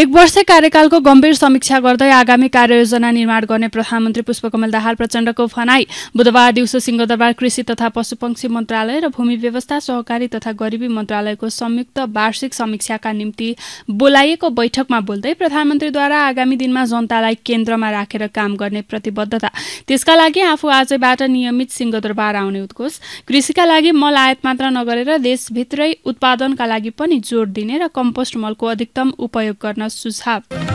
एक वर्ष कार्यकालको गम्भीर समीक्षा गर्दै आगामी कार्ययोजना निर्माण गर्ने प्रधानमन्त्री पुष्पकमल दाहाल प्रचण्डको फनाई बुधबार दिउँसो सिंहदरबार कृषि तथा पशुपक्षी मन्त्रालय र भूमि व्यवस्था सहकारी तथा गरिबी मन्त्रालयको संयुक्त वार्षिक समीक्षाका निम्ति बोलाइएको बैठकमा बोल्दै प्रधानमन्त्रीद्वारा आगामी दिनमा जनतालाई केन्द्रमा राखेर काम गर्ने प्रतिबद्धता त्यसका लागि आफू आजैबाट नियमित सिंहदरबार आउने उद्घोष कृषिका लागि मल आयात मात्र नगरेर देशभित्रै उत्पादनका लागि पनि जोड दिने र कम्पोस्ट मलको अधिकतम उपयोग गर्न सुझाव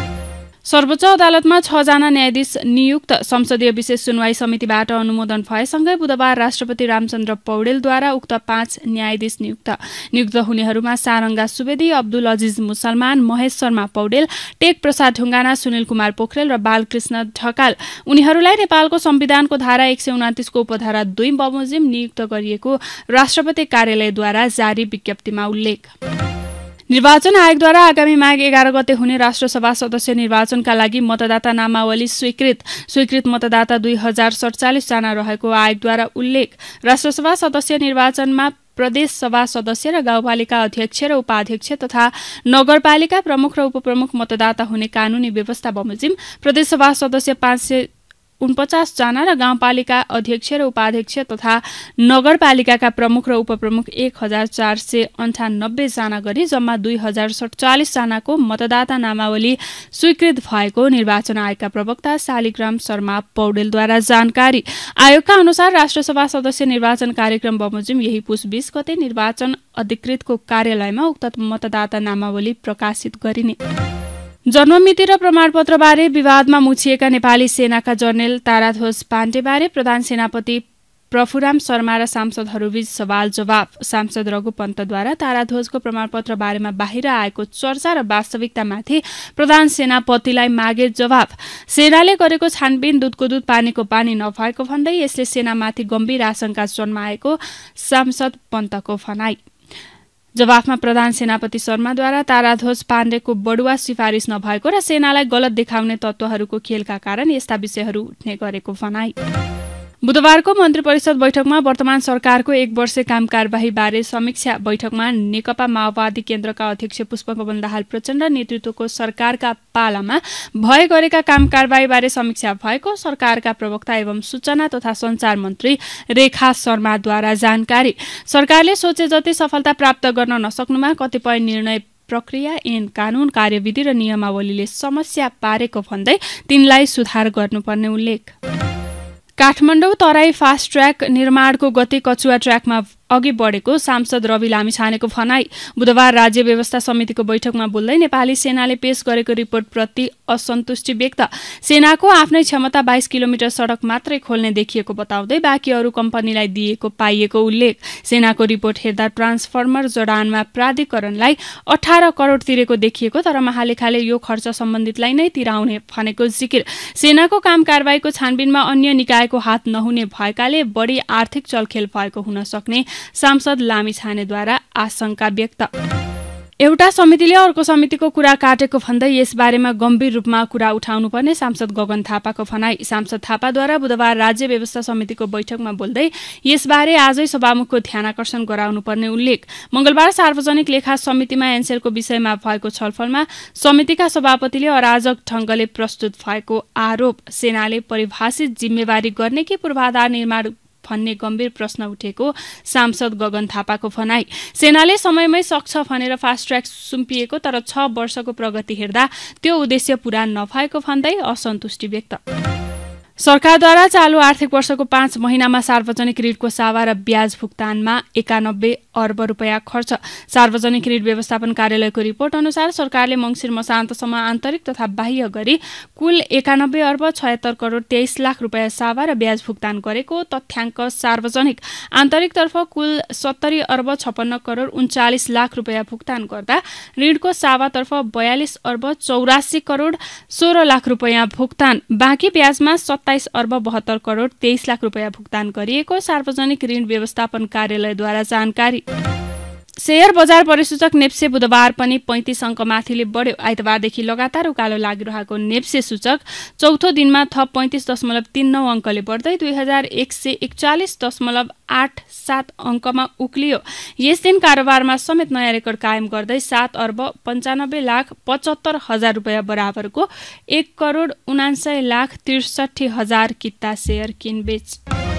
सर्वोच्च अदालतमा छजना न्यायाधीश नियुक्त संसदीय विशेष सुनवाई समितिबाट अनुमोदन भएसँगै बुधबार राष्ट्रपति रामचन्द्र पौडेलद्वारा उक्त पाँच न्यायाधीश नियुक्त नियुक्त हुनेहरूमा सारङ्गा सुवेदी अब्दुल अजिज मुसलमान महेश शर्मा पौडेल टेक प्रसाद ढुङ्गाना सुनिल कुमार पोखरेल र बालकृष्ण ढकाल उनीहरूलाई नेपालको संविधानको धारा एक सय उनातिसको उपधारा दुई बमोजिम नियुक्त गरिएको राष्ट्रपति कार्यालयद्वारा जारी विज्ञप्तिमा उल्लेख निर्वाचन आयोगद्वारा आगामी माघ एघार गते हुने राष्ट्रसभा सदस्य निर्वाचनका लागि मतदाता नामावली स्वीकृत स्वीकृत मतदाता दुई हजार सडचालिसजना रहेको आयोगद्वारा उल्लेख राष्ट्रसभा सदस्य निर्वाचनमा प्रदेश सभा सदस्य र गाउँपालिका अध्यक्ष र उपाध्यक्ष तथा नगरपालिका प्रमुख र उपप्रमुख मतदाता हुने कानूनी व्यवस्था बमोजिम प्रदेशसभा सदस्य पाँच सय उनपचासजना र गाउँपालिका अध्यक्ष र उपाध्यक्ष तथा नगरपालिकाका प्रमुख र उपप्रमुख एक हजार चार सय अन्ठानब्बेजना गरी जम्मा दुई हजार सडचालिसजनाको मतदाता नामावली स्वीकृत भएको निर्वाचन आयोगका प्रवक्ता शालिग्राम शर्मा पौडेलद्वारा जानकारी आयोगका अनुसार राष्ट्रसभा सदस्य निर्वाचन कार्यक्रम बमोजिम यही पुस बिस गते निर्वाचन अधिकृतको कार्यालयमा उक्त मतदाता नामावली प्रकाशित गरिने जन्ममिति र प्रमाणपत्रबारे विवादमा मुछिएका नेपाली सेनाका जर्नेल ताराध्वज पाण्डेबारे प्रधान सेनापति प्रफुराम शर्मा र सांसदहरूबीच सवाल जवाफ सांसद रघु पन्तद्वारा ताराध्वजको प्रमाणपत्र बारेमा बाहिर आएको चर्चा र वास्तविकतामाथि प्रधान सेनापतिलाई मागे जवाफ सेनाले गरेको छानबिन दुधको दुध पानीको पानी नभएको भन्दै यसले सेनामाथि गम्भीर आशंका जन्माएको सांसद पन्तको भनाई जवाफमा प्रधान सेनापति शर्माद्वारा ताराध्वज पाण्डेको बडुवा सिफारिस नभएको र सेनालाई गलत देखाउने तत्त्वहरूको खेलका कारण यस्ता विषयहरू उठ्ने गरेको भनाई बुधबारको मन्त्री परिषद बैठकमा वर्तमान सरकारको एक वर्ष काम बारे समीक्षा बैठकमा नेकपा माओवादी केन्द्रका अध्यक्ष पुष्पकवन दाहाल प्रचण्ड नेतृत्वको सरकारका पालामा भए गरेका काम बारे समीक्षा भएको सरकारका प्रवक्ता एवं सूचना तथा सञ्चार मन्त्री रेखा शर्माद्वारा जानकारी सरकारले सोचे जति सफलता प्राप्त गर्न नसक्नुमा कतिपय निर्णय प्रक्रिया ऐन कानून कार्यविधि र नियमावलीले समस्या पारेको भन्दै तिनलाई सुधार गर्नुपर्ने उल्लेख काठमाडौँ तराई फास्ट ट्र्याक निर्माणको गति कचुवा ट्र्याकमा अघि बढेको सांसद रवि लामिछानेको भनाई बुधबार राज्य व्यवस्था समितिको बैठकमा बोल्दै नेपाली सेनाले पेश गरेको रिपोर्टप्रति असन्तुष्टि व्यक्त सेनाको आफ्नै क्षमता बाइस किलोमिटर सडक मात्रै खोल्ने देखिएको बताउँदै दे। बाँकी अरू कम्पनीलाई दिएको पाइएको उल्लेख सेनाको रिपोर्ट हेर्दा ट्रान्सफर्मर जडानमा प्राधिकरणलाई अठार करोड तिरेको देखिएको तर महालेखाले यो खर्च सम्बन्धितलाई नै तिराउने भनेको जिकिर सेनाको काम कारवाहीको छानबिनमा अन्य निकायको हात नहुने भएकाले बढी आर्थिक चलखेल भएको हुन सक्ने सांसद लामी आशंका व्यक्त एउटा समितिले अर्को समितिको कुरा काटेको भन्दै यसबारेमा गम्भीर रूपमा कुरा उठाउनुपर्ने सांसद गगन थापाको भनाई सांसद थापाद्वारा बुधबार राज्य व्यवस्था समितिको बैठकमा बोल्दै यसबारे आजै सभामुखको ध्यान आकर्षण गराउनुपर्ने उल्लेख मंगलबार सार्वजनिक लेखा समितिमा एन्सरको विषयमा भएको छलफलमा समितिका सभापतिले अराजक ढङ्गले प्रस्तुत भएको आरोप सेनाले परिभाषित जिम्मेवारी गर्ने कि पूर्वाधार निर्माण भन्ने गम्भीर प्रश्न उठेको सांसद गगन थापाको भनाई सेनाले समयमै सक्छ भनेर फास्ट ट्र्याक सुम्पिएको तर छ वर्षको प्रगति हेर्दा त्यो उद्देश्य पूरा नभएको भन्दै असन्तुष्टि व्यक्त सरकारद्वारा चालु आर्थिक वर्षको पाँच महिनामा सार्वजनिक ऋणको सावा र ब्याज भुक्तानमा एकानब्बे अर्ब रुपियाँ खर्च सार्वजनिक ऋण व्यवस्थापन कार्यालयको रिपोर्ट अनुसार सरकारले मङ्सिर मसान्तसम्म आन्तरिक तथा बाह्य गरी कुल एकानब्बे अर्ब छयत्तर करोड तेइस लाख रुपियाँ सावा र ब्याज भुक्तान गरेको तथ्याङ्क सार्वजनिक आन्तरिकतर्फ कुल सत्तरी अर्ब छप्पन्न करोड उन्चालिस लाख रुपियाँ भुक्तान गर्दा ऋणको सावातर्फ बयालिस अर्ब चौरासी करोड सोह्र लाख रुपियाँ भुक्तान बाँकी ब्याजमा सत्ताइस अर्ब बहत्तर करोड तेइस लाख रुपियाँ भुक्तान गरिएको सार्वजनिक ऋण व्यवस्थापन कार्यालयद्वारा जानकारी शेयर बजार परिसूचक नेप्से बुधबार पनि पैँतिस अङ्कमाथिले बढ्यो आइतबारदेखि लगातार उकालो लागिरहेको नेप्से सूचक चौथो दिनमा थप पैँतिस दशमलव तिन नौ अङ्कले बढ्दै दुई हजार एक सय एकचालिस दशमलव आठ सात अङ्कमा उक्लियो यस दिन कारोबारमा समेत नयाँ रेकर्ड कायम गर्दै सात अर्ब पन्चानब्बे लाख पचहत्तर हजार रुपियाँ बराबरको एक करोड उनान्सय लाख त्रिसठी हजार किता सेयर किनबेच